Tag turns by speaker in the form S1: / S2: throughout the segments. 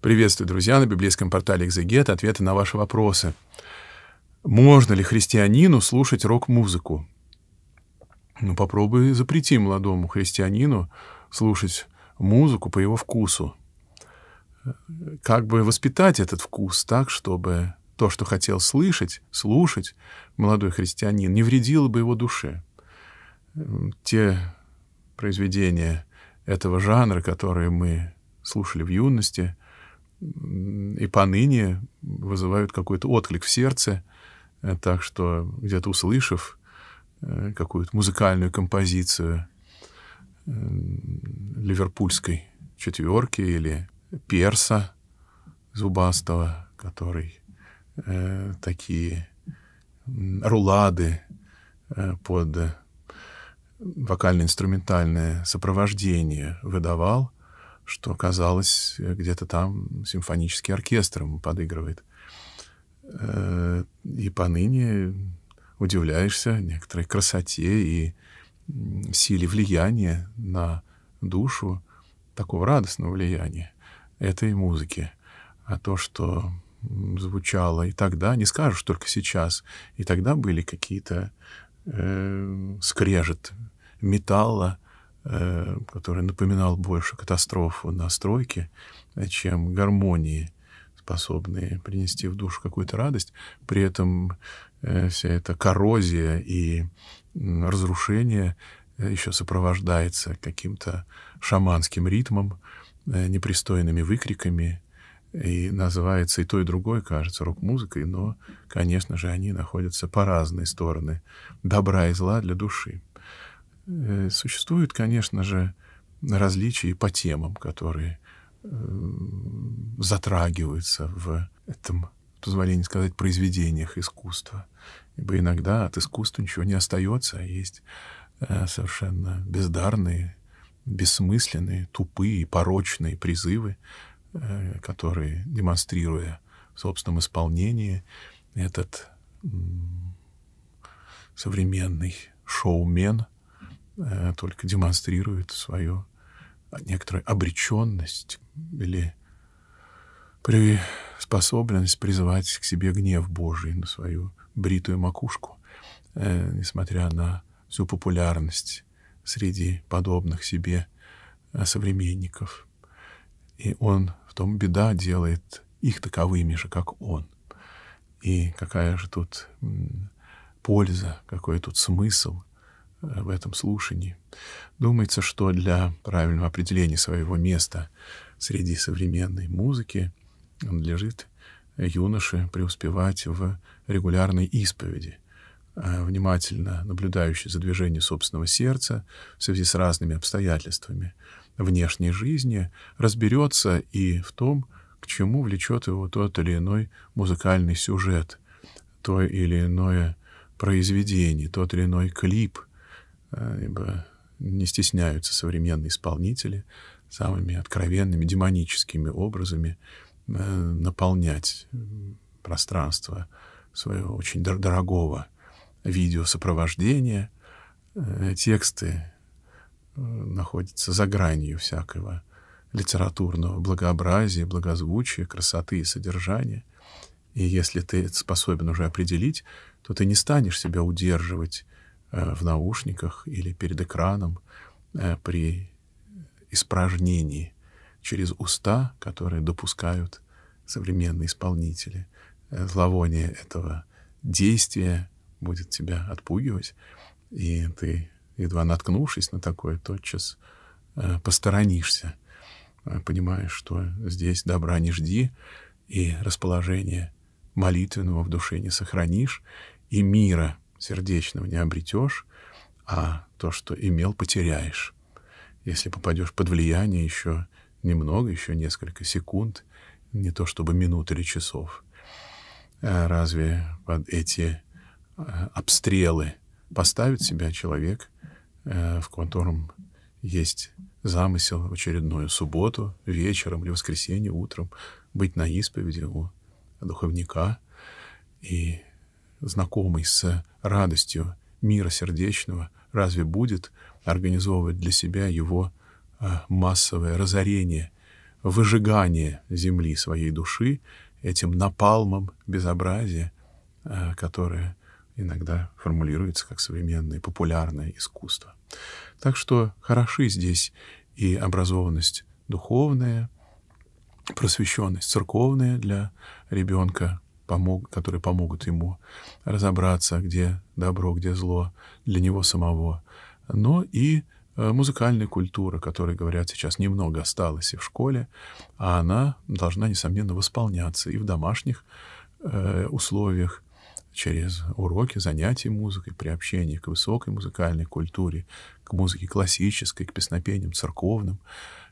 S1: Приветствую, друзья, на библейском портале «Экзегет» ответы на ваши вопросы. Можно ли христианину слушать рок-музыку? Ну, попробуй запрети молодому христианину слушать музыку по его вкусу. Как бы воспитать этот вкус так, чтобы то, что хотел слышать, слушать молодой христианин, не вредило бы его душе. Те произведения этого жанра, которые мы слушали в юности — и поныне вызывают какой-то отклик в сердце, э, так что где-то услышав э, какую-то музыкальную композицию э, ливерпульской четверки или перса зубастого, который э, такие рулады э, под вокально-инструментальное сопровождение выдавал, что, казалось, где-то там симфонический оркестр ему подыгрывает. Э, и поныне удивляешься некоторой красоте и силе влияния на душу, такого радостного влияния этой музыки. А то, что звучало и тогда, не скажешь только сейчас, и тогда были какие-то э, скрежет металла, Э, который напоминал больше катастрофу на стройке, чем гармонии, способные принести в душу какую-то радость. При этом э, вся эта коррозия и разрушение э, еще сопровождается каким-то шаманским ритмом, непристойными выкриками, и называется и то, и другое, кажется, рок-музыкой, но, конечно же, они находятся по разные стороны добра и зла для души. Э, существуют, конечно же, различия по темам, которые эм, затрагиваются в этом, позволение сказать, произведениях искусства. Ибо иногда от искусства ничего не остается, а есть э, совершенно бездарные, бессмысленные, тупые, порочные призывы, э, которые, демонстрируя в собственном исполнении, этот современный шоумен — Э, только демонстрирует свою некоторую обреченность или приспособленность призывать к себе гнев Божий на свою бритую макушку, э, несмотря на всю популярность среди подобных себе э, современников. И он в том беда делает их таковыми же, как он. И какая же тут польза, какой тут смысл, в этом слушании. Думается, что для правильного определения своего места среди современной музыки надлежит юноше преуспевать в регулярной исповеди, а внимательно наблюдающий за движением собственного сердца в связи с разными обстоятельствами внешней жизни, разберется и в том, к чему влечет его тот или иной музыкальный сюжет, то или иное произведение, тот или иной клип — Э, ибо не стесняются современные исполнители самыми откровенными демоническими образами э, наполнять пространство своего очень дорогого видеосопровождения. Э, тексты находятся за гранью всякого литературного благообразия, благозвучия, красоты и содержания. И если ты это способен уже определить, то ты не станешь себя удерживать Э, в наушниках или перед экраном э, при испражнении через уста, которые допускают современные исполнители. Э, зловоние этого действия будет тебя отпугивать, и ты, едва наткнувшись на такое, тотчас посторонишься, понимаешь, что здесь добра не жди, и расположение молитвенного в душе не сохранишь, и мира — сердечного не обретешь, а то, что имел, потеряешь. Если попадешь под влияние еще немного, еще несколько секунд, не то чтобы минут или часов. А разве под эти а, обстрелы поставит себя человек, э, в котором есть замысел в очередную субботу, вечером или воскресенье, утром быть на исповеди у духовника и знакомый с радостью мира сердечного, разве будет организовывать для себя его а, массовое разорение, выжигание земли своей души этим напалмом безобразия, а, которое иногда формулируется как современное популярное искусство. Так что хороши здесь и образованность духовная, просвещенность церковная для ребенка, помог, которые помогут ему разобраться, где добро, где зло для него самого, но и э, музыкальная культура, которой, говорят, сейчас немного осталось и в школе, а она должна, несомненно, восполняться и в домашних э, условиях, через уроки, занятия музыкой, приобщение к высокой музыкальной культуре, к музыке классической, к песнопениям церковным.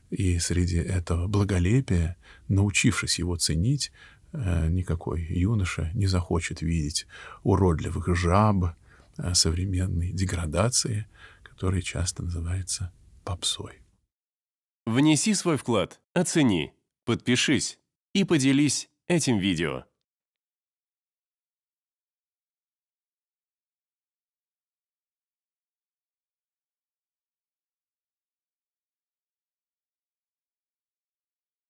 S1: И среди этого благолепия, научившись его ценить, Э, никакой юноша не захочет видеть уродливых жаб, э, современной деградации, которая часто называется попсой. Внеси свой вклад, оцени, подпишись и поделись этим видео.